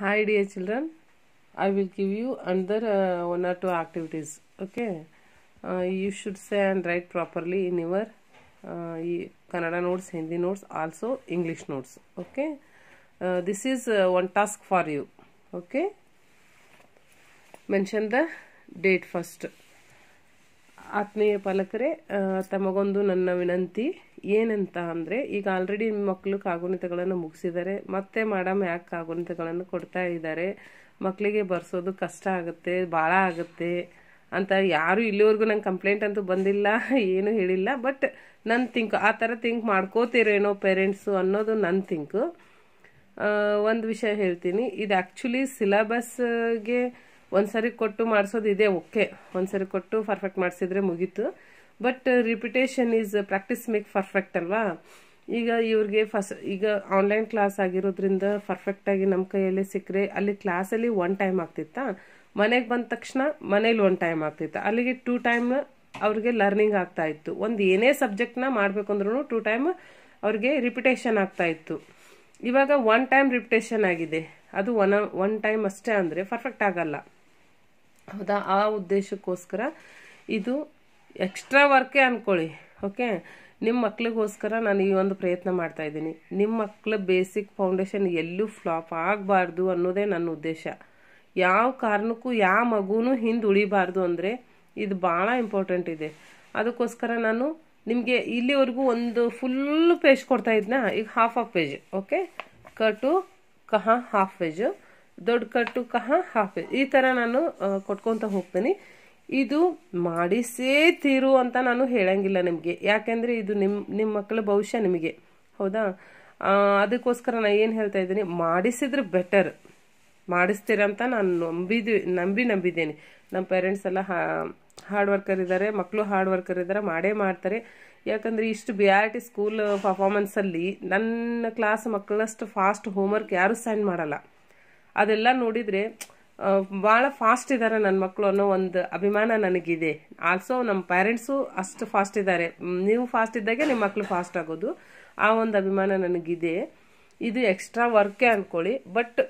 Hi dear children, I will give you another one or two activities. Okay, you should say and write properly in your uh, Kannada notes, Hindi notes, also English notes. Okay, this is one task for you. Okay, mention the date first. ಆತ್ಮೀಯ ಪಾಲಕರೇ ತಮಗೊಂದು nanna vinanti. ಏನಂತ ಅಂದರೆ ಈಗ already ಮಕ್ಕಳು ಕಾಗುಣಿತಗಳನ್ನು ಮುಗಿಸಿದ್ದಾರೆ ಮತ್ತೆ madam ಯಾಕೆ ಕಾಗುಣಿತಗಳನ್ನು ಕೊಡ್ತಾ ಇದ್ದಾರೆ ಮಕ್ಕಳಿಗೆ ಬರ್ಸೋದು ಕಷ್ಟ ಆಗುತ್ತೆ ಭಾಳ ಆಗುತ್ತೆ ಅಂತ ಯಾರು ಇಲ್ಲಿವರೆಗೂ ನಂಗೆ ಕಂಪ್ಲೇಂಟ್ ಅಂತೂ ಬಂದಿಲ್ಲ ಏನೂ ಹೇಳಿಲ್ಲ ಬಟ್ ನನ್ನ ಥಿಂಕ್ ಆ ಥರ ಥಿಂಕ್ ಮಾಡ್ಕೋತೀರೇನೋ ಪೇರೆಂಟ್ಸು ಅನ್ನೋದು ನನ್ನ ಥಿಂಕು ಒಂದು ವಿಷಯ ಹೇಳ್ತೀನಿ ಇದು ಆ್ಯಕ್ಚುಲಿ ಸಿಲೆಬಸ್ಗೆ ಒಂದು ಸರಿ ಕೊಟ್ಟು ಮಾಡಿಸೋದು ಇದೆ ಓಕೆ ಒಂದು ಸರಿ ಕೊಟ್ಟು ಪರ್ಫೆಕ್ಟ್ ಮಾಡಿಸಿದ್ರೆ ಮುಗೀತು but repetition is practice make perfect ಅಲ್ವಾ ಈಗ ಇವ್ರಿಗೆ ಫಸ್ಟ್ ಈಗ ಆನ್ಲೈನ್ ಕ್ಲಾಸ್ ಆಗಿರೋದ್ರಿಂದ ಪರ್ಫೆಕ್ಟಾಗಿ ನಮ್ಮ ಕೈಯಲ್ಲಿ ಸಿಕ್ಕರೆ ಅಲ್ಲಿ ಕ್ಲಾಸಲ್ಲಿ ಒನ್ ಟೈಮ್ ಆಗ್ತಿತ್ತ ಮನೆಗೆ ಬಂದ ತಕ್ಷಣ ಮನೇಲಿ ಒನ್ ಟೈಮ್ ಆಗ್ತಿತ್ತು ಅಲ್ಲಿಗೆ ಟೂ ಟೈಮ್ ಅವ್ರಿಗೆ ಲರ್ನಿಂಗ್ ಆಗ್ತಾ ಇತ್ತು ಒಂದು ಏನೇ ಸಬ್ಜೆಕ್ಟ್ನ ಮಾಡಬೇಕಂದ್ರೂ ಟೂ ಟೈಮ್ ಅವ್ರಿಗೆ ರಿಪಿಟೇಷನ್ ಆಗ್ತಾ ಇತ್ತು ಇವಾಗ ಒನ್ ಟೈಮ್ ರಿಪಿಟೇಷನ್ ಆಗಿದೆ ಅದು ಒನ್ ಒನ್ ಟೈಮ್ ಅಷ್ಟೇ ಅಂದರೆ ಪರ್ಫೆಕ್ಟ್ ಆಗಲ್ಲ ಹೌದಾ ಆ ಉದ್ದೇಶಕ್ಕೋಸ್ಕರ ಇದು ಎಕ್ಸ್ಟ್ರಾ ವರ್ಕೇ ಅಂದ್ಕೊಳ್ಳಿ ಓಕೆ ನಿಮ್ಮ ಮಕ್ಳಿಗೋಸ್ಕರ ನಾನು ಈ ಒಂದು ಪ್ರಯತ್ನ ಮಾಡ್ತಾ ಇದ್ದೀನಿ ನಿಮ್ಮ ಮಕ್ಳ ಬೇಸಿಕ್ ಫೌಂಡೇಶನ್ ಎಲ್ಲೂ ಫ್ಲಾಪ್ ಆಗಬಾರ್ದು ಅನ್ನೋದೇ ನನ್ನ ಉದ್ದೇಶ ಯಾವ ಕಾರಣಕ್ಕೂ ಯಾವ ಮಗುನೂ ಹಿಂದೆ ಉಳಿಬಾರ್ದು ಅಂದರೆ ಇದು ಭಾಳ ಇಂಪಾರ್ಟೆಂಟ್ ಇದೆ ಅದಕ್ಕೋಸ್ಕರ ನಾನು ನಿಮಗೆ ಇಲ್ಲಿವರೆಗೂ ಒಂದು ಫುಲ್ ಪೇಜ್ ಕೊಡ್ತಾ ಇದ್ನ ಈಗ ಹಾಫ್ ಆಫ್ ಪೇಜ್ ಓಕೆ ಕಟ್ಟು ಕಹ ಹಾಫ್ ಪೇಜು ದೊಡ್ಡ ಕಟ್ಟು ಕಹ ಹಾಫ್ ಪೇಜ್ ಈ ಥರ ನಾನು ಕೊಟ್ಕೊತ ಹೋಗ್ತೀನಿ ಇದು ಮಾಡಿಸೇ ತೀರು ಅಂತ ನಾನು ಹೇಳಂಗಿಲ್ಲ ನಿಮಗೆ ಯಾಕೆಂದರೆ ಇದು ನಿಮ್ಮ ನಿಮ್ಮ ಮಕ್ಕಳ ಭವಿಷ್ಯ ನಿಮಗೆ ಹೌದಾ ಅದಕ್ಕೋಸ್ಕರ ನಾನು ಏನು ಹೇಳ್ತಾ ಇದ್ದೀನಿ ಮಾಡಿಸಿದ್ರೆ ಬೆಟರ್ ಅಂತ ನಾನು ನಂಬಿದ್ವಿ ನಂಬಿ ನಂಬಿದ್ದೇನೆ ನಮ್ಮ ಪೇರೆಂಟ್ಸ್ ಎಲ್ಲ ಹಾರ್ಡ್ ವರ್ಕರ್ ಇದ್ದಾರೆ ಮಕ್ಕಳು ಹಾರ್ಡ್ ವರ್ಕರ್ ಇದ್ದಾರೆ ಮಾಡೇ ಮಾಡ್ತಾರೆ ಯಾಕಂದರೆ ಇಷ್ಟು ಬಿ ಆರ್ ಟಿ ಸ್ಕೂಲ್ ಪರ್ಫಾರ್ಮೆನ್ಸಲ್ಲಿ ನನ್ನ ಕ್ಲಾಸ್ ಮಕ್ಕಳಷ್ಟು ಫಾಸ್ಟ್ ಹೋಮ್ವರ್ಕ್ ಯಾರೂ ಸೆಂಡ್ ಮಾಡಲ್ಲ ಅದೆಲ್ಲ ನೋಡಿದರೆ ಭಾಳ ಫಾಸ್ಟ್ ಇದ್ದಾರೆ ನನ್ನ ಮಕ್ಕಳು ಅನ್ನೋ ಒಂದು ಅಭಿಮಾನ ನನಗಿದೆ ಆಲ್ಸೋ ನಮ್ಮ ಪೇರೆಂಟ್ಸು ಅಷ್ಟು ಫಾಸ್ಟ್ ಇದ್ದಾರೆ ನೀವು ಫಾಸ್ಟ್ ಇದ್ದಾಗೆ ನಿಮ್ಮ ಮಕ್ಕಳು ಫಾಸ್ಟ್ ಆಗೋದು ಆ ಒಂದು ಅಭಿಮಾನ ನನಗಿದೆ ಇದು ಎಕ್ಸ್ಟ್ರಾ ವರ್ಕೇ ಅಂದ್ಕೊಳ್ಳಿ ಬಟ್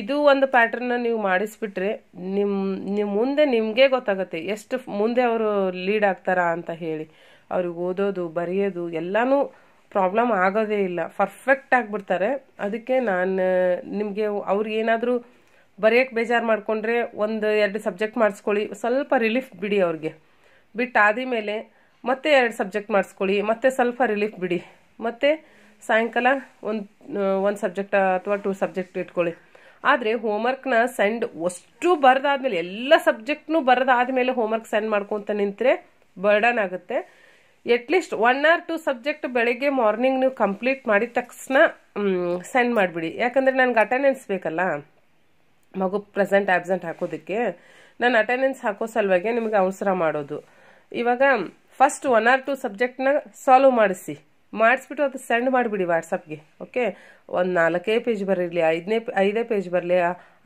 ಇದು ಒಂದು ಪ್ಯಾಟ್ರನ್ನ ನೀವು ಮಾಡಿಸ್ಬಿಟ್ರೆ ನಿಮ್ಮ ನಿಮ್ಮ ಮುಂದೆ ನಿಮಗೆ ಗೊತ್ತಾಗುತ್ತೆ ಎಷ್ಟು ಮುಂದೆ ಅವರು ಲೀಡ್ ಆಗ್ತಾರಾ ಅಂತ ಹೇಳಿ ಅವ್ರಿಗೆ ಓದೋದು ಬರೆಯೋದು ಎಲ್ಲನೂ ಪ್ರಾಬ್ಲಮ್ ಆಗೋದೇ ಇಲ್ಲ ಪರ್ಫೆಕ್ಟ್ ಆಗಿಬಿಡ್ತಾರೆ ಅದಕ್ಕೆ ನಾನು ನಿಮಗೆ ಅವ್ರಿಗೇನಾದರೂ ಬರೆಯೋಕ್ಕೆ ಬೇಜಾರು ಮಾಡಿಕೊಂಡ್ರೆ ಒಂದು ಎರಡು ಸಬ್ಜೆಕ್ಟ್ ಮಾಡಿಸ್ಕೊಳ್ಳಿ ಸ್ವಲ್ಪ ರಿಲೀಫ್ ಬಿಡಿ ಅವ್ರಿಗೆ ಬಿಟ್ಟಾದ ಮೇಲೆ ಮತ್ತೆ ಎರಡು ಸಬ್ಜೆಕ್ಟ್ ಮಾಡಿಸ್ಕೊಳ್ಳಿ ಮತ್ತೆ ಸ್ವಲ್ಪ ರಿಲೀಫ್ ಬಿಡಿ ಮತ್ತೆ ಸಾಯಂಕಾಲ ಒಂದು ಒಂದು ಸಬ್ಜೆಕ್ಟ್ ಅಥವಾ ಟೂ ಸಬ್ಜೆಕ್ಟ್ ಇಟ್ಕೊಳ್ಳಿ ಆದರೆ ಹೋಮ್ವರ್ಕ್ನ ಸೆಂಡ್ ಅಷ್ಟು ಬರೆದಾದ್ಮೇಲೆ ಎಲ್ಲ ಸಬ್ಜೆಕ್ಟ್ನು ಬರೆದಾದ್ಮೇಲೆ ಹೋಮ್ವರ್ಕ್ ಸೆಂಡ್ ಮಾಡ್ಕೊತ ನಿಂತರೆ ಬರ್ಡನ್ ಆಗುತ್ತೆ at least one or two subject ಬೆಳಗ್ಗೆ ಮಾರ್ನಿಂಗ್ ನೀವು ಕಂಪ್ಲೀಟ್ ಮಾಡಿದ ತಕ್ಷಣ ಸೆಂಡ್ ಮಾಡಿಬಿಡಿ ಯಾಕಂದರೆ ನನಗೆ ಅಟೆಂಡೆನ್ಸ್ ಬೇಕಲ್ಲ ಮಗು ಪ್ರೆಸೆಂಟ್ ಆ್ಯಬ್ಸೆಂಟ್ ಹಾಕೋದಕ್ಕೆ ನಾನು ಅಟೆಂಡೆನ್ಸ್ ಹಾಕೋ ಸಲುವಾಗಿ ನಿಮಗೆ ಅವಸರ ಮಾಡೋದು ಇವಾಗ ಫಸ್ಟ್ ಒನ್ ಆರ್ ಟು ಸಬ್ಜೆಕ್ಟ್ನ ಸಾಲ್ವ್ ಮಾಡಿಸಿ ಮಾಡಿಸ್ಬಿಟ್ಟು ಅದು ಸೆಂಡ್ ಮಾಡಿಬಿಡಿ ವಾಟ್ಸಪ್ಗೆ ಓಕೆ ಒಂದು ನಾಲ್ಕೇ ಪೇಜ್ ಬರಲಿ ಐದನೇ ಐದೇ ಪೇಜ್ ಬರಲಿ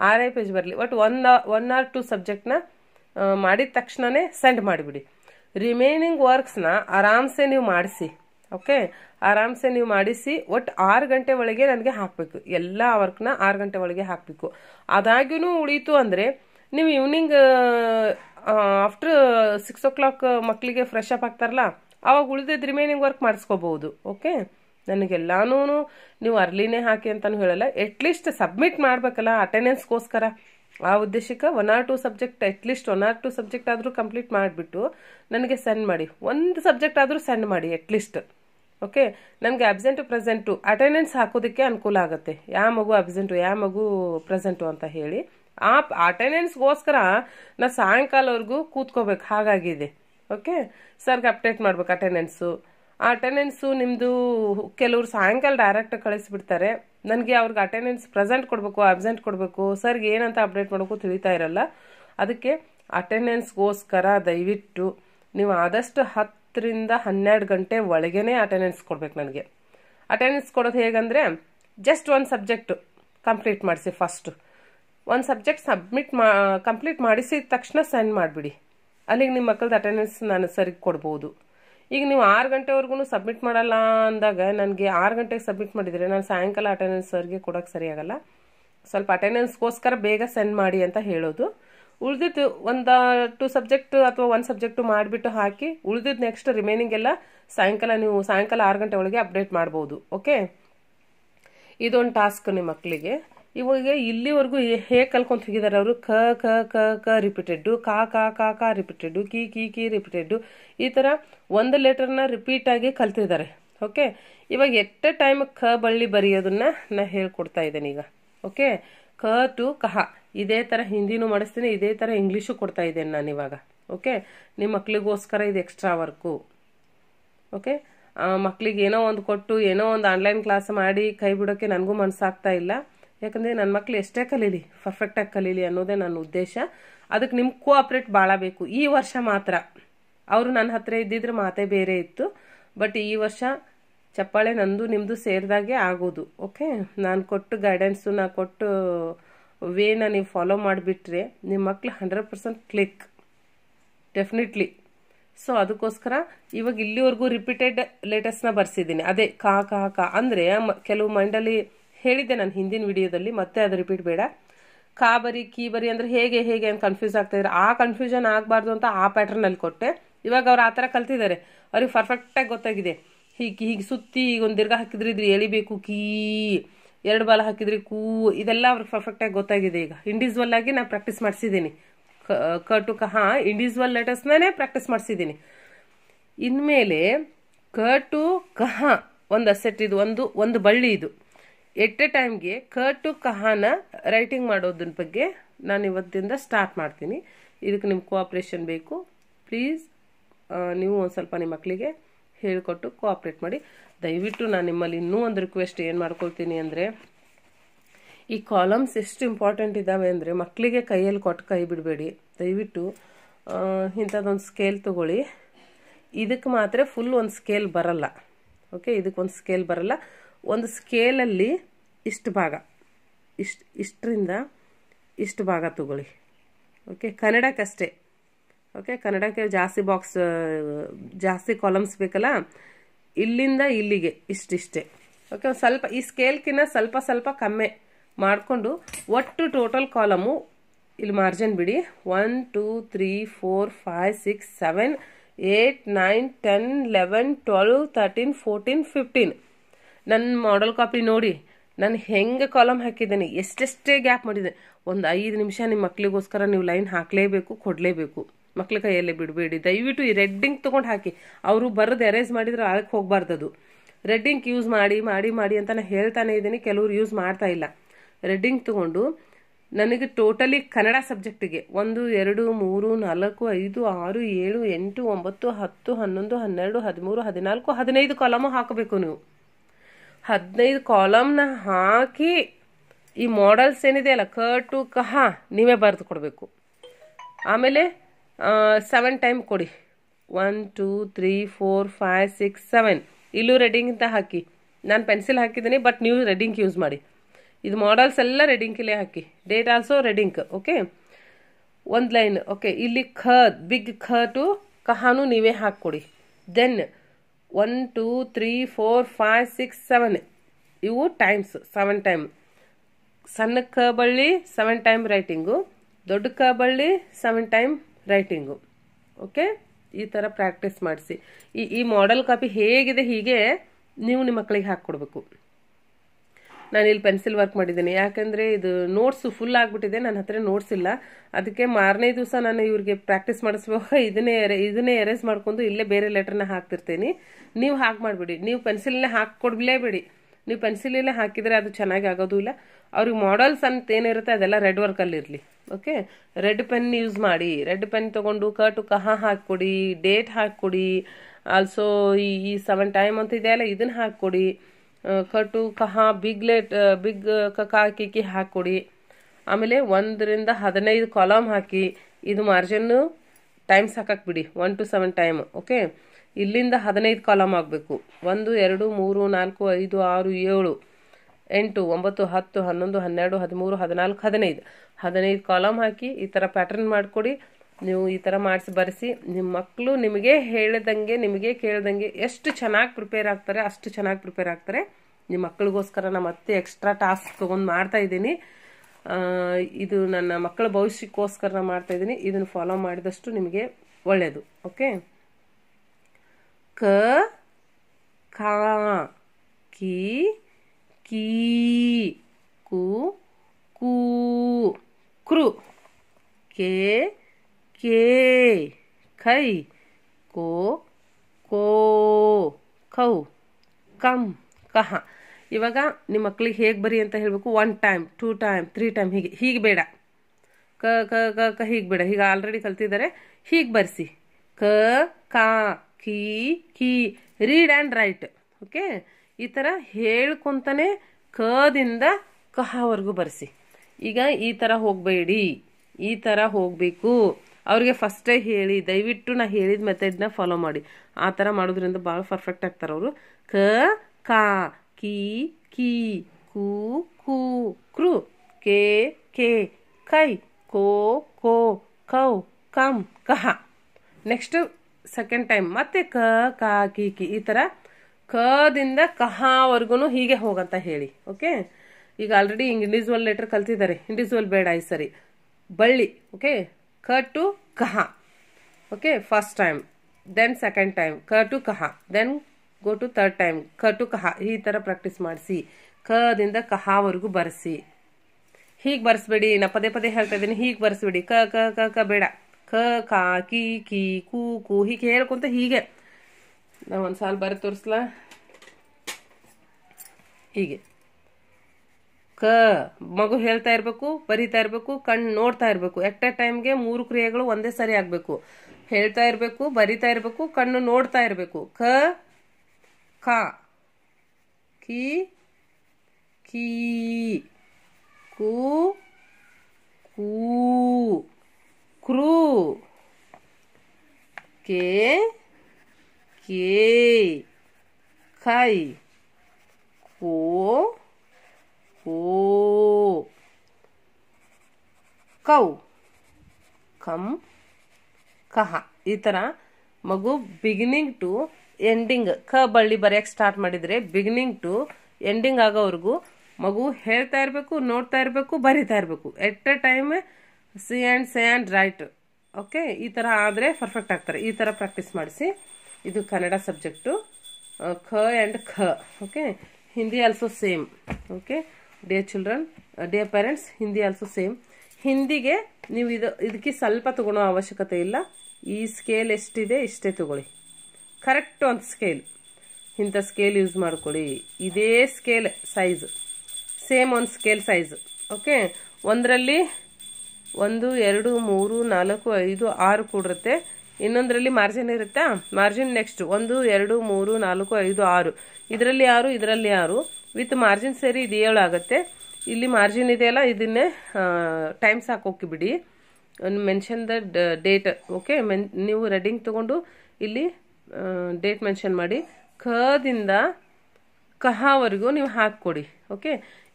ಆರೇ ಪೇಜ್ ಬರಲಿ but one one or two ಸಬ್ಜೆಕ್ಟ್ನ ಮಾಡಿದ ತಕ್ಷಣವೇ ಸೆಂಡ್ ಮಾಡಿಬಿಡಿ ರಿಮೈನಿಂಗ್ ವರ್ಕ್ಸ್ನ ಆರಾಮ್ಸೆ ನೀವು ಮಾಡಿಸಿ ಓಕೆ ಆರಾಮ್ಸೆ ನೀವು ಮಾಡಿಸಿ ಒಟ್ಟು ಆರು ಗಂಟೆ ಒಳಗೆ ನನಗೆ ಹಾಕಬೇಕು ಎಲ್ಲ ವರ್ಕ್ನ ಆರು ಗಂಟೆ ಒಳಗೆ ಹಾಕಬೇಕು ಅದಾಗ್ಯೂ ಉಳೀತು ಅಂದರೆ ನೀವು evening after six o'clock ಮಕ್ಕಳಿಗೆ ಫ್ರೆಶ್ ಅಪ್ ಆಗ್ತಾರಲ್ಲ ಅವಾಗ ಉಳಿದಿದ್ದ ರಿಮೈನಿಂಗ್ ವರ್ಕ್ ಮಾಡಿಸ್ಕೋಬಹುದು ಓಕೆ ನನಗೆಲ್ಲಾನು ನೀವು ಅರ್ಲಿನೇ ಹಾಕಿ ಅಂತಲೂ ಹೇಳಲ್ಲ ಎಟ್ಲೀಸ್ಟ್ ಸಬ್ಮಿಟ್ ಮಾಡಬೇಕಲ್ಲ ಅಟೆಂಡೆನ್ಸ್ಗೋಸ್ಕರ ಆ ಉದ್ದೇಶಕ್ಕೆ one or two subject at least one or two subject ಆದರೂ ಕಂಪ್ಲೀಟ್ ಮಾಡಿಬಿಟ್ಟು ನನಗೆ ಸೆಂಡ್ ಮಾಡಿ ಒಂದು ಸಬ್ಜೆಕ್ಟ್ ಆದರೂ ಸೆಂಡ್ ಮಾಡಿ ಅಟ್ಲೀಸ್ಟ್ ಓಕೆ ನನಗೆ ಅಬ್ಸೆಂಟು ಪ್ರೆಸೆಂಟು ಅಟೆಂಡೆನ್ಸ್ ಹಾಕೋದಕ್ಕೆ ಅನುಕೂಲ ಆಗುತ್ತೆ ಯಾವ ಮಗು ಅಬ್ಸೆಂಟು ಯಾವ ಮಗು ಪ್ರೆಸೆಂಟು ಅಂತ ಹೇಳಿ ಆ ಅಟೆಂಡೆನ್ಸ್ಗೋಸ್ಕರ ನಾ ಸಾಯಂಕಾಲವರೆಗೂ ಕೂತ್ಕೋಬೇಕು ಹಾಗಾಗಿದೆ ಓಕೆ ಸರ್ಗೆ ಅಪ್ಡೇಟ್ ಮಾಡ್ಬೇಕು ಅಟೆಂಡೆನ್ಸು ಆ ಅಟೆಂಡೆನ್ಸು ನಿಮ್ಮದು ಕೆಲವರು ಸಾಯಂಕಾಲ ಡೈರೆಕ್ಟ್ ಕಳಿಸ್ಬಿಡ್ತಾರೆ ನನಗೆ ಅವ್ರಿಗೆ ಅಟೆಂಡೆನ್ಸ್ ಪ್ರೆಸೆಂಟ್ ಕೊಡಬೇಕು ಅಬ್ಸೆಂಟ್ ಕೊಡಬೇಕು ಸರ್ಗೆ ಏನಂತ ಅಪ್ಡೇಟ್ ಮಾಡಬೇಕು ತಿಳಿತಾ ಇರಲ್ಲ ಅದಕ್ಕೆ ಅಟೆಂಡೆನ್ಸ್ಗೋಸ್ಕರ ದಯವಿಟ್ಟು ನೀವು ಆದಷ್ಟು ಹತ್ತು ಹತ್ತರಿಂದ ಹನ್ನೆರಡು ಗಂಟೆ ಒಳಗೇ ಅಟೆಂಡೆನ್ಸ್ ಕೊಡ್ಬೇಕು ನನಗೆ ಅಟೆಂಡೆನ್ಸ್ ಕೊಡೋದು ಹೇಗಂದರೆ ಜಸ್ಟ್ ಒಂದು ಸಬ್ಜೆಕ್ಟು ಕಂಪ್ಲೀಟ್ ಮಾಡಿಸಿ ಫಸ್ಟು ಒಂದು ಸಬ್ಜೆಕ್ಟ್ ಸಬ್ಮಿಟ್ ಮಾ ಕಂಪ್ಲೀಟ್ ಮಾಡಿಸಿದ ತಕ್ಷಣ ಸೆಂಡ್ ಮಾಡಿಬಿಡಿ ಅಲ್ಲಿಗೆ ನಿಮ್ಮ ಮಕ್ಕಳದ ಅಟೆಂಡೆನ್ಸ್ ನಾನು ಸರಿಗೆ ಕೊಡ್ಬೋದು ಈಗ ನೀವು ಆರು ಗಂಟೆವರೆಗೂ ಸಬ್ಮಿಟ್ ಮಾಡಲ್ಲ ಅಂದಾಗ ನನಗೆ ಆರು ಗಂಟೆಗೆ ಸಬ್ಮಿಟ್ ಮಾಡಿದರೆ ನಾನು ಸಾಯಂಕಾಲ ಅಟೆಂಡೆನ್ಸ್ ಸರ್ಗೆ ಕೊಡೋಕ್ಕೆ ಸರಿಯಾಗಲ್ಲ ಸ್ವಲ್ಪ ಅಟೆಂಡೆನ್ಸ್ಗೋಸ್ಕರ ಬೇಗ ಸೆಂಡ್ ಮಾಡಿ ಅಂತ ಹೇಳೋದು ಉಳಿದಿದ್ದು ಒಂದು ಟು ಸಬ್ಜೆಕ್ಟ್ ಅಥವಾ ಒಂದು ಸಬ್ಜೆಕ್ಟು ಮಾಡಿಬಿಟ್ಟು ಹಾಕಿ ಉಳಿದಿದ್ದು ನೆಕ್ಸ್ಟ್ ರಿಮೈನಿಂಗ್ ಎಲ್ಲ ಸಾಯಂಕಾಲ ನೀವು ಸಾಯಂಕಾಲ ಆರು ಗಂಟೆ ಒಳಗೆ ಅಪ್ಡೇಟ್ ಮಾಡ್ಬೋದು ಓಕೆ ಇದೊಂದು ಟಾಸ್ಕ್ ನಿಮ್ಮ ಮಕ್ಕಳಿಗೆ ಇವಾಗ ಇಲ್ಲಿವರೆಗೂ ಹೇಗೆ ಕಲ್ಕೊಂತ ಹೋಗಿದ್ದಾರೆ ಅವರು ಕ ಕ ಕ ಕ ರಿಪೀಟೆಡ್ಡು ಕಾ ಕಾ ಕಾ ಕಾ ರಿಪೀಟೆಡ್ಡು ಕಿ ಕಿ ಕಿ ರಿಪೀಟೆಡ್ಡು ಈ ಥರ ಒಂದು ಲೆಟರ್ನ ರಿಪೀಟಾಗಿ ಕಲ್ತಿದ್ದಾರೆ ಓಕೆ ಇವಾಗ ಎಟ್ಟೆ ಟೈಮ್ ಕ ಬಳ್ಳಿ ಬರೆಯೋದನ್ನ ನಾನು ಹೇಳ್ಕೊಡ್ತಾ ಇದ್ದೇನೆ ಈಗ ಓಕೆ ಕ ಟು ಕಹ ಇದೇ ಥರ ಹಿಂದಿನೂ ಮಾಡಿಸ್ತೀನಿ ಇದೇ ಥರ ಇಂಗ್ಲೀಷು ಕೊಡ್ತಾ ಇದ್ದೇನೆ ನಾನು ಇವಾಗ ಓಕೆ ನಿಮ್ಮ ಮಕ್ಳಿಗೋಸ್ಕರ ಇದು ಎಕ್ಸ್ಟ್ರಾ ವರ್ಕು ಓಕೆ ಮಕ್ಕಳಿಗೆ ಏನೋ ಒಂದು ಕೊಟ್ಟು ಏನೋ ಒಂದು ಆನ್ಲೈನ್ ಕ್ಲಾಸ್ ಮಾಡಿ ಕೈ ಬಿಡೋಕ್ಕೆ ನನಗೂ ಮನಸ್ಸಾಗ್ತಾ ಇಲ್ಲ ಯಾಕಂದರೆ ನನ್ನ ಮಕ್ಳು ಎಷ್ಟೇ ಕಲೀಲಿ ಪರ್ಫೆಕ್ಟಾಗಿ ಕಲೀಲಿ ಅನ್ನೋದೇ ನನ್ನ ಉದ್ದೇಶ ಅದಕ್ಕೆ ನಿಮ್ಮ ಕೋಆಪ್ರೇಟ್ ಭಾಳ ಬೇಕು ಈ ವರ್ಷ ಮಾತ್ರ ಅವರು ನನ್ನ ಹತ್ತಿರ ಇದ್ದಿದ್ರೆ ಮಾತೇ ಬೇರೆ ಇತ್ತು ಬಟ್ ಈ ವರ್ಷ ಚಪ್ಪಾಳೆ ನಂದು ನಿಮ್ಮದು ಸೇರಿದಾಗೆ ಆಗೋದು ಓಕೆ ನಾನು ಕೊಟ್ಟು ಗೈಡೆನ್ಸು ನಾನು ಕೊಟ್ಟು ವೇನ ನೀವು ಫಾಲೋ ಮಾಡಿಬಿಟ್ರೆ ನಿಮ್ಮ ಮಕ್ಳು hundred percent click definitely so ಅದಕ್ಕೋಸ್ಕರ ಇವಾಗ ಇಲ್ಲಿವರೆಗೂ ರಿಪೀಟೆಡ್ ಲೇಟೆಸ್ಟ್ನ ಬರ್ಸಿದ್ದೀನಿ ಅದೇ ಕಾ ಕಾ ಕಾ ಅಂದರೆ ಕೆಲವು ಮೈಂಡಲ್ಲಿ ಹೇಳಿದ್ದೆ ನಾನು ಹಿಂದಿನ ವಿಡಿಯೋದಲ್ಲಿ ಮತ್ತೆ ಅದು ರಿಪೀಟ್ ಬೇಡ ಕಾ ಬರಿ ಕೀ ಬರಿ ಅಂದರೆ ಹೇಗೆ ಹೇಗೆ ಅಂತ ಕನ್ಫ್ಯೂಸ್ ಆಗ್ತಾಯಿದ್ರೆ ಆ ಕನ್ಫ್ಯೂಷನ್ ಆಗಬಾರ್ದು ಅಂತ ಆ ಪ್ಯಾಟರ್ನಲ್ಲಿ ಕೊಟ್ಟೆ ಇವಾಗ ಅವ್ರು ಆ ಥರ ಕಲ್ತಿದ್ದಾರೆ ಅವ್ರಿಗೆ ಪರ್ಫೆಕ್ಟಾಗಿ ಗೊತ್ತಾಗಿದೆ ಹೀಗೆ ಹೀಗೆ ಸುತ್ತಿ ಈಗ ಒಂದು ದೀರ್ಘ ಹಾಕಿದ್ರೆ ಇದ್ರೆ ಎಳಿಬೇಕು ಕೀ ಎರಡು ಬಾಲ್ ಹಾಕಿದ್ರಿ ಕೂ ಇದೆಲ್ಲ ಅವ್ರಿಗೆ ಪರ್ಫೆಕ್ಟಾಗಿ ಗೊತ್ತಾಗಿದೆ ಈಗ ಇಂಡಿವಿಜುವಲ್ ಆಗಿ ನಾನು ಪ್ರಾಕ್ಟೀಸ್ ಮಾಡಿಸಿದ್ದೀನಿ ಕ ಟು ಕ ಹಾ ಇಂಡಿವಿಜುವಲ್ ಲೆಟರ್ಸ್ನೇ ಪ್ರಾಕ್ಟೀಸ್ ಮಾಡಿಸಿದ್ದೀನಿ ಇನ್ಮೇಲೆ ಕ ಟು ಕಹ ಒಂದು ಅಸೆಟ್ ಇದು ಒಂದು ಒಂದು ಬಳ್ಳಿ ಇದು ಎಟ್ ಎ ಟೈಮ್ಗೆ ಕ ಟು ಕಹಾನ ರೈಟಿಂಗ್ ಮಾಡೋದ್ರ ಬಗ್ಗೆ ನಾನು ಇವತ್ತಿಂದ ಸ್ಟಾರ್ಟ್ ಮಾಡ್ತೀನಿ ಇದಕ್ಕೆ ನಿಮ್ಮ ಕೋಆಪ್ರೇಷನ್ ಬೇಕು ಪ್ಲೀಸ್ ನೀವು ಒಂದು ಸ್ವಲ್ಪ ನಿಮ್ಮ ಮಕ್ಕಳಿಗೆ ಹೇಳಿಕೊಟ್ಟು ಕೋಆಪ್ರೇಟ್ ಮಾಡಿ ದಯವಿಟ್ಟು ನಾನು ನಿಮ್ಮಲ್ಲಿ ಇನ್ನೂ ಒಂದು ರಿಕ್ವೆಸ್ಟ್ ಏನು ಮಾಡ್ಕೊಳ್ತೀನಿ ಅಂದರೆ ಈ ಕಾಲಮ್ಸ್ ಎಷ್ಟು ಇಂಪಾರ್ಟೆಂಟ್ ಇದ್ದಾವೆ ಅಂದರೆ ಮಕ್ಕಳಿಗೆ ಕೈಯಲ್ಲಿ ಕೊಟ್ಟು ಕೈ ಬಿಡಬೇಡಿ ದಯವಿಟ್ಟು ಇಂಥದ್ದೊಂದು ಸ್ಕೇಲ್ ತಗೊಳ್ಳಿ ಇದಕ್ಕೆ ಮಾತ್ರ ಫುಲ್ ಒಂದು ಸ್ಕೇಲ್ ಬರಲ್ಲ ಓಕೆ ಇದಕ್ಕೆ ಒಂದು ಸ್ಕೇಲ್ ಬರಲ್ಲ ಒಂದು ಸ್ಕೇಲಲ್ಲಿ ಇಷ್ಟು ಭಾಗ ಇಷ್ಟು ಇಷ್ಟರಿಂದ ಇಷ್ಟು ಭಾಗ ತಗೊಳ್ಳಿ ಓಕೆ ಕನ್ನಡಕ್ಕಷ್ಟೇ ಓಕೆ ಕನ್ನಡಕ್ಕೆ ಜಾಸ್ತಿ ಬಾಕ್ಸ್ ಜಾಸ್ತಿ ಕಾಲಮ್ಸ್ ಬೇಕಲ್ಲ ಇಲ್ಲಿಂದ ಇಲ್ಲಿಗೆ ಇಷ್ಟಿಷ್ಟೇ ಓಕೆ ಒಂದು ಸ್ವಲ್ಪ ಈ ಸ್ಕೇಲ್ಕಿನ್ನ ಸ್ವಲ್ಪ ಸ್ವಲ್ಪ ಕಮ್ಮಿ ಮಾಡಿಕೊಂಡು ಒಟ್ಟು ಟೋಟಲ್ ಕಾಲಮು ಇಲ್ಲಿ ಮಾರ್ಜಿನ್ ಬಿಡಿ one two three four five six seven eight nine ten eleven twelve thirteen fourteen fifteen ನನ್ನ ಮಾಡಲ್ ಕಾಪಿ ನೋಡಿ ನಾನು ಹೆಂಗೆ ಕಾಲಮ್ ಹಾಕಿದ್ದೇನೆ ಎಷ್ಟೆಷ್ಟೇ ಗ್ಯಾಪ್ ಮಾಡಿದ್ದೇನೆ ಒಂದು ಐದು ನಿಮಿಷ ನಿಮ್ಮ ಮಕ್ಕಳಿಗೋಸ್ಕರ ನೀವು ಲೈನ್ ಹಾಕಲೇಬೇಕು ಕೊಡಲೇಬೇಕು ಮಕ್ಕಳ ಕೈಯಲ್ಲಿ ಬಿಡಬೇಡಿ ದಯವಿಟ್ಟು ಈ ರೆಡ್ಡಿಂಗ್ ತಗೊಂಡು ಹಾಕಿ ಅವರು ಬರೋದು ಎರೇಸ್ ಮಾಡಿದ್ರೆ ಆಳಕ್ಕೆ ಹೋಗಬಾರ್ದದು ರೆಡ್ಡಿಂಗ್ ಯೂಸ್ ಮಾಡಿ ಮಾಡಿ ಮಾಡಿ ಅಂತ ನಾನು ಹೇಳ್ತಾನೆ ಇದ್ದೀನಿ ಕೆಲವರು ಯೂಸ್ ಮಾಡ್ತಾ ಇಲ್ಲ ರೆಡ್ಡಿಂಗ್ ತೊಗೊಂಡು ನನಗೆ ಟೋಟಲಿ ಕನ್ನಡ ಸಬ್ಜೆಕ್ಟಿಗೆ ಒಂದು ಎರಡು ಮೂರು ನಾಲ್ಕು ಐದು ಆರು ಏಳು ಎಂಟು ಒಂಬತ್ತು ಹತ್ತು ಹನ್ನೊಂದು ಹನ್ನೆರಡು ಹದಿಮೂರು ಹದಿನಾಲ್ಕು ಹದಿನೈದು ಕಾಲಮು ಹಾಕಬೇಕು ನೀವು ಹದಿನೈದು ಕಾಲಮ್ನ ಹಾಕಿ ಈ ಮಾಡಲ್ಸ್ ಏನಿದೆ ಅಲ್ಲ ಕಟ್ಟು ಕಹ ನೀವೇ ಬರೆದು ಕೊಡಬೇಕು ಆಮೇಲೆ ಸೆವೆನ್ ಟೈಮ್ ಕೊಡಿ one two three four five six seven ಇಲ್ಲೂ ರೆಡಿಂಗ್ ಅಂತ ಹಾಕಿ ನಾನು ಪೆನ್ಸಿಲ್ ಹಾಕಿದ್ದೀನಿ ಬಟ್ ನೀವು ರೆಡಿಂಗ್ ಯೂಸ್ ಮಾಡಿ ಇದು ಮಾಡಲ್ಸ್ ಎಲ್ಲ ರೆಡಿಂಕಲ್ಲೇ ಹಾಕಿ ಡೇಟ್ ಆಲ್ಸೋ ರೆಡಿಂಕ್ ಓಕೆ ಒಂದು ಲೈನ್ ಓಕೆ ಇಲ್ಲಿ ಖ ಬಿಗ್ ಖ ಟು ಕಹಾನು ನೀವೇ ಹಾಕ್ಕೊಡಿ then one two three four five six seven ಇವು ಟೈಮ್ಸ್ ಸೆವೆನ್ ಟೈಮ್ ಸಣ್ಣ ಕ ಬಳ್ಳಿ ಸೆವೆನ್ ಟೈಮ್ ರೈಟಿಂಗು ದೊಡ್ಡ ಕ ಬಳ್ಳಿ ಸೆವೆನ್ ಟೈಮ್ ರೈಟಿಂಗು ಓಕೆ ಈ ಥರ ಪ್ರಾಕ್ಟೀಸ್ ಮಾಡಿಸಿ ಈ ಈ ಮಾಡೆಲ್ ಕಾಪಿ ಹೇಗಿದೆ ಹೀಗೆ ನೀವು ನಿಮ್ಮ ಮಕ್ಕಳಿಗೆ ಹಾಕ್ಕೊಡ್ಬೇಕು ನಾನು ಇಲ್ಲಿ ಪೆನ್ಸಿಲ್ ವರ್ಕ್ ಮಾಡಿದ್ದೀನಿ ಯಾಕೆಂದರೆ ಇದು ನೋಟ್ಸು ಫುಲ್ ಆಗಿಬಿಟ್ಟಿದೆ ನನ್ನ ಹತ್ರ ನೋಟ್ಸ್ ಇಲ್ಲ ಅದಕ್ಕೆ ಮಾರನೇ ದಿವಸ ನಾನು ಇವ್ರಿಗೆ ಪ್ರಾಕ್ಟೀಸ್ ಮಾಡಿಸ್ಬೇಕು ಇದನ್ನೇ ಇದನ್ನೇ ಎರೇಸ್ ಮಾಡ್ಕೊಂಡು ಇಲ್ಲೇ ಬೇರೆ ಲೆಟ್ರನ್ನ ಹಾಕ್ತಿರ್ತೀನಿ ನೀವು ಹಾಕಿ ಮಾಡಿಬಿಡಿ ನೀವು ಪೆನ್ಸಿಲ್ನೇ ಹಾಕಿ ಬಿಡಿ ನೀವು ಪೆನ್ಸಿಲಲ್ಲೇ ಹಾಕಿದರೆ ಅದು ಚೆನ್ನಾಗಿ ಆಗೋದು ಇಲ್ಲ ಅವ್ರಿಗೆ ಮಾಡಲ್ಸ್ ಅಂತ ಏನಿರುತ್ತೆ ಅದೆಲ್ಲ ರೆಡ್ ವರ್ಕಲ್ಲಿ ಇರಲಿ ಓಕೆ ರೆಡ್ ಪೆನ್ ಯೂಸ್ ಮಾಡಿ ರೆಡ್ ಪೆನ್ ತೊಗೊಂಡು ಕಟು ಕಹ ಹಾಕಿಕೊಡಿ ಡೇಟ್ ಹಾಕಿಕೊಡಿ ಆಲ್ಸೋ ಈ ಸೆವೆನ್ ಟೈಮ್ ಅಂತ ಇದೆಯಲ್ಲ ಇದನ್ನು ಹಾಕಿಕೊಡಿ ಕಟು ಕಹ ಬಿಗ್ ಲೆಟ್ ಬಿಗ್ ಕಕ ಕಿಕ್ಕಿ ಹಾಕಿಕೊಡಿ ಆಮೇಲೆ ಒಂದರಿಂದ ಹದಿನೈದು ಕಾಲಮ್ ಹಾಕಿ ಇದು ಮಾರ್ಜಿನ್ನು ಟೈಮ್ಸ್ ಹಾಕಕ್ಕೆ ಬಿಡಿ one two seven time okay ಇಲ್ಲಿಂದ ಹದಿನೈದು ಕಾಲಮ್ ಆಗಬೇಕು ಒಂದು ಎರಡು ಮೂರು ನಾಲ್ಕು ಐದು ಆರು ಏಳು ಎಂಟು ಒಂಬತ್ತು ಹತ್ತು ಹನ್ನೊಂದು ಹನ್ನೆರಡು ಹದಿಮೂರು ಹದಿನಾಲ್ಕು ಹದಿನೈದು ಹದಿನೈದು ಕಾಲಮ್ ಹಾಕಿ ಈ ಥರ ಪ್ಯಾಟರ್ನ್ ಮಾಡಿಕೊಡಿ ನೀವು ಈ ಥರ ಮಾಡಿಸಿ ಬರೆಸಿ ನಿಮ್ಮ ಮಕ್ಕಳು ನಿಮಗೆ ಹೇಳಿದಂಗೆ ನಿಮಗೆ ಕೇಳ್ದಂಗೆ ಎಷ್ಟು ಚೆನ್ನಾಗಿ ಪ್ರಿಪೇರ್ ಆಗ್ತಾರೆ ಅಷ್ಟು ಚೆನ್ನಾಗಿ ಪ್ರಿಪೇರ್ ಆಗ್ತಾರೆ ನಿಮ್ಮ ಮಕ್ಕಳಿಗೋಸ್ಕರ ನಾನು ಮತ್ತೆ ಎಕ್ಸ್ಟ್ರಾ ಟಾಸ್ಕ್ ತೊಗೊಂಡು ಮಾಡ್ತಾ ಇದ್ದೀನಿ ಇದು ನನ್ನ ಮಕ್ಕಳ ಭವಿಷ್ಯಕ್ಕೋಸ್ಕರ ನಾನು ಮಾಡ್ತಾ ಇದ್ದೀನಿ ಇದನ್ನು ಫಾಲೋ ಮಾಡಿದಷ್ಟು ನಿಮಗೆ ಒಳ್ಳೆಯದು ಓಕೆ ಕ ಕಾ ಕಿ ಕೀ ಕು ಕೂ ಕೃ ಕೆ ಕೆ ಖೈ ಕೋ ಕೋ ಖೌ ಕಂ ಕಹ ಇವಾಗ ನಿಮ್ಮ ಮಕ್ಳಿಗೆ ಹೇಗೆ ಬರಿ ಅಂತ ಹೇಳಬೇಕು one time two time three time ಹೀಗೆ ಹೀಗೆ ಬೇಡ ಕ ಕ ಕ ಕ ಹೀಗೆ ಬೇಡ ಹೀಗೆ ಆಲ್ರೆಡಿ ಕಲ್ತಿದ್ದಾರೆ ಹೀಗೆ ಬರೆಸಿ ಕ ಕಾ ಕೀ ಕೀ ರೀಡ್ ಆ್ಯಂಡ್ ರೈಟ್ ಓಕೆ ಈ ಥರ ಹೇಳ್ಕೊಂತಾನೆ ಕದಿಂದ ಕಹವರೆಗೂ ಬರೆಸಿ ಈಗ ಈ ಥರ ಹೋಗಬೇಡಿ ಈ ಥರ ಹೋಗಬೇಕು ಅವ್ರಿಗೆ ಫಸ್ಟೇ ಹೇಳಿ ದಯವಿಟ್ಟು ನಾ ಹೇಳಿದ ಮೆಥಡ್ನ ಫಾಲೋ ಮಾಡಿ ಆ ಥರ ಮಾಡೋದ್ರಿಂದ ಭಾಳ ಪರ್ಫೆಕ್ಟ್ ಆಗ್ತಾರೆ ಅವರು ಕ ಕಾ ಕಿ ಕಿ ಕೂ ಕೂ ಕೃ ಕೆ ಕೆ ಕೈ ಕೋ ಕೋ ಕೌ ಕಮ್ ಕಹ ನೆಕ್ಸ್ಟ್ ಸೆಕೆಂಡ್ ಟೈಮ್ ಮತ್ತೆ ಕ ಕಾ ಕಿ ಕಿ ಈ ಥರ ಕದಿಂದ ಕಹಾವರೆಗೂ ಹೀಗೆ ಹೋಗಂತ ಹೇಳಿ ಓಕೆ ಈಗ ಆಲ್ರೆಡಿ ಇಂಡಿವಿಜುವಲ್ ಲೆಟರ್ ಕಲ್ತಿದ್ದಾರೆ ಇಂಡಿವಿಜುವಲ್ ಬೇಡ ಈ ಸರಿ ಬಳ್ಳಿ ಓಕೆ ಕ ಟು ಕಹ okay first time then second time ಕ ಟು ಕಹ then go to third time ಕ ಟು ಕಹ ಈ ಥರ ಪ್ರಾಕ್ಟೀಸ್ ಮಾಡಿಸಿ ಕದಿಂದ ಕಹಾವರೆಗೂ ಬರೆಸಿ ಹೀಗೆ ಬರ್ಸ್ಬೇಡಿ ನಾ ಪದೇ ಪದೇ ಹೇಳ್ತಾ ಇದ್ದೀನಿ ಹೀಗೆ ಬರ್ಸ್ಬೇಡಿ ಕ ಕ ಕ ಕ ಬೇಡ ಕ ಕಾ ಕಿ ಕಿ ಕೂ ಕೂ ಹೀಗೆ ಹೇಳ್ಕೊಂತ ಹೀಗೆ ನಾವು ಒಂದು ಸಾಲು ಬರೆ ತೋರಿಸ್ಲಾ ಹೀಗೆ ಕ ಮಗು ಹೇಳ್ತಾ ಇರಬೇಕು ಬರೀತಾ ಇರಬೇಕು ಕಣ್ಣು ನೋಡ್ತಾ ಇರಬೇಕು ಎಟ್ ಎ ಟೈಮ್ಗೆ ಮೂರು ಕ್ರಿಯೆಗಳು ಒಂದೇ ಸರಿ ಆಗಬೇಕು ಹೇಳ್ತಾ ಇರಬೇಕು ಬರಿತಾ ಇರಬೇಕು ಕಣ್ಣು ನೋಡ್ತಾ ಇರಬೇಕು ಕ ಕಾ ಕಿ ಕೀ ಕೂ ಕೂ ಕ್ರೂ ಕೆ ಕೌ ಕಹ ಈ ತರ ಮಗು ಬಿಗಿನಿಂಗ್ ಟು ಎಂಡಿಂಗ್ ಕ ಬಳ್ಳಿ ಬರೆಯೋಕ್ಕೆ ಸ್ಟಾರ್ಟ್ ಮಾಡಿದ್ರೆ ಬಿಗಿನಿಂಗ್ ಟು ಎಂಡಿಂಗ್ ಆಗೋವರೆಗೂ ಮಗು ಹೇಳ್ತಾ ಇರಬೇಕು ನೋಡ್ತಾ ಇರಬೇಕು ಬರೀತಾ ಇರಬೇಕು at a time see and say and write okay ಈ ತರ ಆದ್ರೆ ಪರ್ಫೆಕ್ಟ್ ಆಗ್ತಾರೆ ಈ ತರ ಪ್ರಾಕ್ಟೀಸ್ ಮಾಡಿಸಿ ಇದು ಕನ್ನಡ ಸಬ್ಜೆಕ್ಟು ಖ ಆ್ಯಂಡ್ ಖ okay Hindi also same okay dear children dear parents Hindi also same ಹಿಂದಿಗೆ ನೀವು ಇದು ಇದಕ್ಕೆ ಸ್ವಲ್ಪ ತೊಗೊಳೋ ಅವಶ್ಯಕತೆ ಇಲ್ಲ ಈ ಸ್ಕೇಲ್ ಎಷ್ಟಿದೆ ಇಷ್ಟೇ ತೊಗೊಳ್ಳಿ ಕರೆಕ್ಟ್ ಒಂದು ಸ್ಕೇಲ್ ಇಂಥ ಸ್ಕೇಲ್ ಯೂಸ್ ಮಾಡ್ಕೊಳ್ಳಿ ಇದೇ ಸ್ಕೇಲ್ ಸೈಜ್ ಸೇಮ್ ಒಂದು ಸ್ಕೇಲ್ ಸೈಜ್ ಓಕೆ ಒಂದರಲ್ಲಿ ಒಂದು ಎರಡು ಮೂರು ನಾಲ್ಕು ಐದು ಆರು ಕೂಡಿರುತ್ತೆ ಇನ್ನೊಂದರಲ್ಲಿ ಮಾರ್ಜಿನ್ ಇರುತ್ತಾ ಮಾರ್ಜಿನ್ ನೆಕ್ಸ್ಟ್ ಒಂದು ಎರಡು ಮೂರು ನಾಲ್ಕು ಐದು ಆರು ಇದರಲ್ಲಿ ಯಾರು ಇದರಲ್ಲಿ ಯಾರು ವಿತ್ ಮಾರ್ಜಿನ್ ಸೇರಿ ಇದು ಏಳು ಆಗುತ್ತೆ ಇಲ್ಲಿ ಮಾರ್ಜಿನ್ ಇದೆಯಲ್ಲ ಇದನ್ನೇ ಟೈಮ್ಸ್ ಹಾಕೋಕೆ ಬಿಡಿ ಮೆನ್ಷನ್ ದ ಡೇಟ್ ಓಕೆ ಮೆನ್ ನೀವು ರೆಡಿಂಗ್ ತಗೊಂಡು ಇಲ್ಲಿ ಡೇಟ್ ಮೆನ್ಷನ್ ಮಾಡಿ ಖದಿಂದ ಕಹಾವರೆಗೂ ನೀವು ಹಾಕಿಕೊಡಿ ಓಕೆ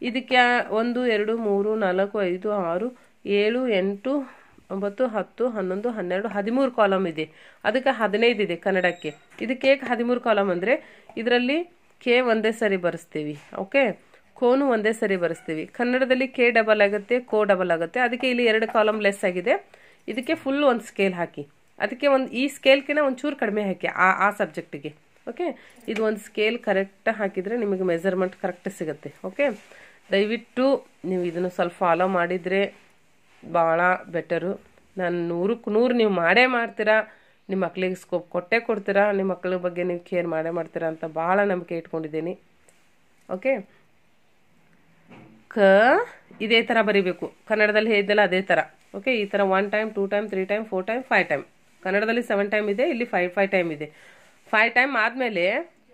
ಇದಕ್ಕೆ ಒಂದು ಎರಡು ಮೂರು ನಾಲ್ಕು ಐದು ಆರು ಏಳು ಎಂಟು ಒಂಬತ್ತು ಹತ್ತು ಹನ್ನೊಂದು ಹನ್ನೆರಡು ಹದಿಮೂರು ಕಾಲಮ್ ಇದೆ ಅದಕ್ಕೆ ಹದಿನೈದು ಇದೆ ಕನ್ನಡಕ್ಕೆ ಇದಕ್ಕೆ ಏಕೆ ಹದಿಮೂರು ಕಾಲಮ್ ಅಂದರೆ ಇದರಲ್ಲಿ ಕೆ ಒಂದೇ ಸರಿ ಬರೆಸ್ತೀವಿ ಓಕೆ ಕೋನು ಒಂದೇ ಸರಿ ಬರೆಸ್ತೀವಿ ಕನ್ನಡದಲ್ಲಿ ಕೆ ಡಬಲ್ ಆಗುತ್ತೆ ಕೋ ಡಬಲ್ ಆಗುತ್ತೆ ಅದಕ್ಕೆ ಇಲ್ಲಿ ಎರಡು ಕಾಲಮ್ ಲೆಸ್ ಆಗಿದೆ ಇದಕ್ಕೆ ಫುಲ್ ಒಂದು ಸ್ಕೇಲ್ ಹಾಕಿ ಅದಕ್ಕೆ ಒಂದು ಈ ಸ್ಕೇಲ್ಕಿನ ಒಂಚೂರು ಕಡಿಮೆ ಹಾಕಿ ಆ ಆ ಸಬ್ಜೆಕ್ಟಿಗೆ ಓಕೆ ಇದು ಒಂದು ಸ್ಕೇಲ್ ಕರೆಕ್ಟಾಗಿ ಹಾಕಿದರೆ ನಿಮಗೆ ಮೆಜರ್ಮೆಂಟ್ ಕರೆಕ್ಟ್ ಸಿಗುತ್ತೆ ಓಕೆ ದಯವಿಟ್ಟು ನೀವು ಇದನ್ನು ಸ್ವಲ್ಪ ಫಾಲೋ ಮಾಡಿದರೆ ಭಾಳ ಬೆಟರು ನಾನು ನೂರಕ್ಕೆ ನೂರು ನೀವು ಮಾಡೇ ಮಾಡ್ತೀರಾ ನಿಮ್ಮ ಮಕ್ಕಳಿಗೆ ಸ್ಕೋಪ್ ಕೊಟ್ಟೇ ಕೊಡ್ತೀರಾ ನಿಮ್ಮ ಮಕ್ಕಳ ಬಗ್ಗೆ ನೀವು ಕೇರ್ ಮಾಡೇ ಮಾಡ್ತೀರಾ ಅಂತ ಭಾಳ ನಂಬಿಕೆ ಇಟ್ಕೊಂಡಿದ್ದೀನಿ ಓಕೆ ಕ ಇದೇ ಥರ ಬರಿಬೇಕು ಕನ್ನಡದಲ್ಲಿ ಹೇಳಿದ್ದಲ್ಲ ಅದೇ ಥರ ಓಕೆ ಈ ಥರ one time two time three time four time five time ಕನ್ನಡದಲ್ಲಿ ಸೆವೆನ್ ಟೈಮ್ ಇದೆ ಇಲ್ಲಿ ಫೈವ್ ಫೈವ್ ಟೈಮ್ ಇದೆ ಫೈವ್ ಟೈಮ್ ಆದಮೇಲೆ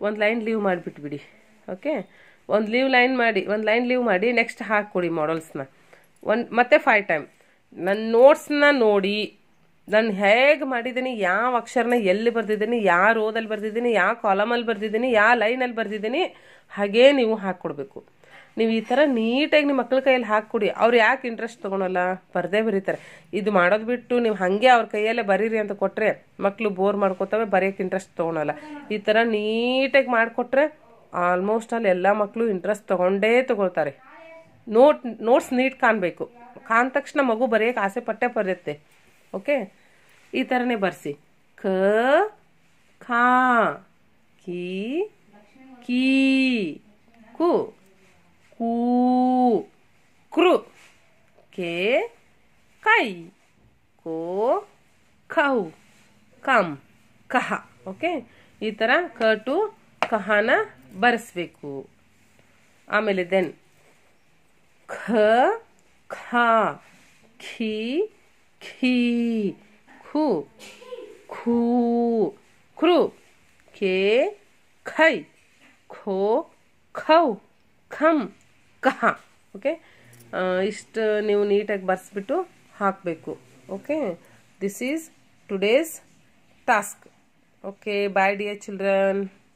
ಒಂದು ಲೈನ್ ಲೀವ್ ಮಾಡಿಬಿಟ್ಬಿಡಿ ಓಕೆ ಒಂದು ಲೀವ್ ಲೈನ್ ಮಾಡಿ ಒಂದು ಲೈನ್ ಲೀವ್ ಮಾಡಿ ನೆಕ್ಸ್ಟ್ ಹಾಕಿಕೊಡಿ ಮಾಡಲ್ಸ್ನ ಒಂದು ಮತ್ತೆ ಫೈವ್ ಟೈಮ್ ನನ್ನ ನೋಟ್ಸ್ನ ನೋಡಿ ನಾನು ಹೇಗೆ ಮಾಡಿದ್ದೀನಿ ಯಾವ ಅಕ್ಷರನ ಎಲ್ಲಿ ಬರೆದಿದ್ದೀನಿ ಯಾವ ರೋದಲ್ಲಿ ಬರೆದಿದ್ದೀನಿ ಯಾವ ಕಾಲಮಲ್ಲಿ ಬರೆದಿದ್ದೀನಿ ಯಾವ ಲೈನಲ್ಲಿ ಬರೆದಿದ್ದೀನಿ ಹಾಗೇ ನೀವು ಹಾಕ್ಕೊಡ್ಬೇಕು ನೀವು ಈ ಥರ ನೀಟಾಗಿ ನಿಮ್ಮ ಮಕ್ಕಳ ಕೈಯಲ್ಲಿ ಹಾಕ್ಕೊಡಿ ಅವ್ರು ಯಾಕೆ ಇಂಟ್ರೆಸ್ಟ್ ತೊಗೊಳಲ್ಲ ಬರದೇ ಬರೀತಾರೆ ಇದು ಮಾಡೋದು ಬಿಟ್ಟು ನೀವು ಹಾಗೆ ಅವ್ರ ಕೈಯಲ್ಲೇ ಬರೀರಿ ಅಂತ ಕೊಟ್ಟರೆ ಮಕ್ಕಳು ಬೋರ್ ಮಾಡ್ಕೊತವೆ ಬರೆಯೋಕ್ಕೆ ಇಂಟ್ರೆಸ್ಟ್ ತೊಗೊಳಲ್ಲ ಈ ಥರ ನೀಟಾಗಿ ಮಾಡಿಕೊಟ್ರೆ ಆಲ್ಮೋಸ್ಟ್ ಆಲ್ ಎಲ್ಲ ಮಕ್ಕಳು ಇಂಟ್ರೆಸ್ಟ್ ತೊಗೊಂಡೇ ತೊಗೊಳ್ತಾರೆ ನೋಟ್ ನೋಟ್ಸ್ ನೀಟ್ ಕಾಣಬೇಕು ಕಾಂತಕಣ ಮಗು ಬರಿಯಕ ಆಸೆ ಪಟ್ಟೆ ಪರಿರುತ್ತೆ ಓಕೆ ಈ ತರನೇ ಬರ್ಸಿ ಖಾ ಖಾ ಕಿ ಕಿ ಕು ಕೂ ಕೃ ಕೆ ಕೈ ಕೋ ಖೌ ಕಮ್ ಕಹಾ ಓಕೆ ಈ ತರ ಕ ಟ ಕಹನ ಬರ್ಸಬೇಕು ಆಮೇಲೆ ದೆನ್ ಖ खा खी खी खू खू खु के खई खो खौ खम कहा ओके इष्ट नहीं नीट बर्सबिटू हाकु okay this is today's task okay bye dear children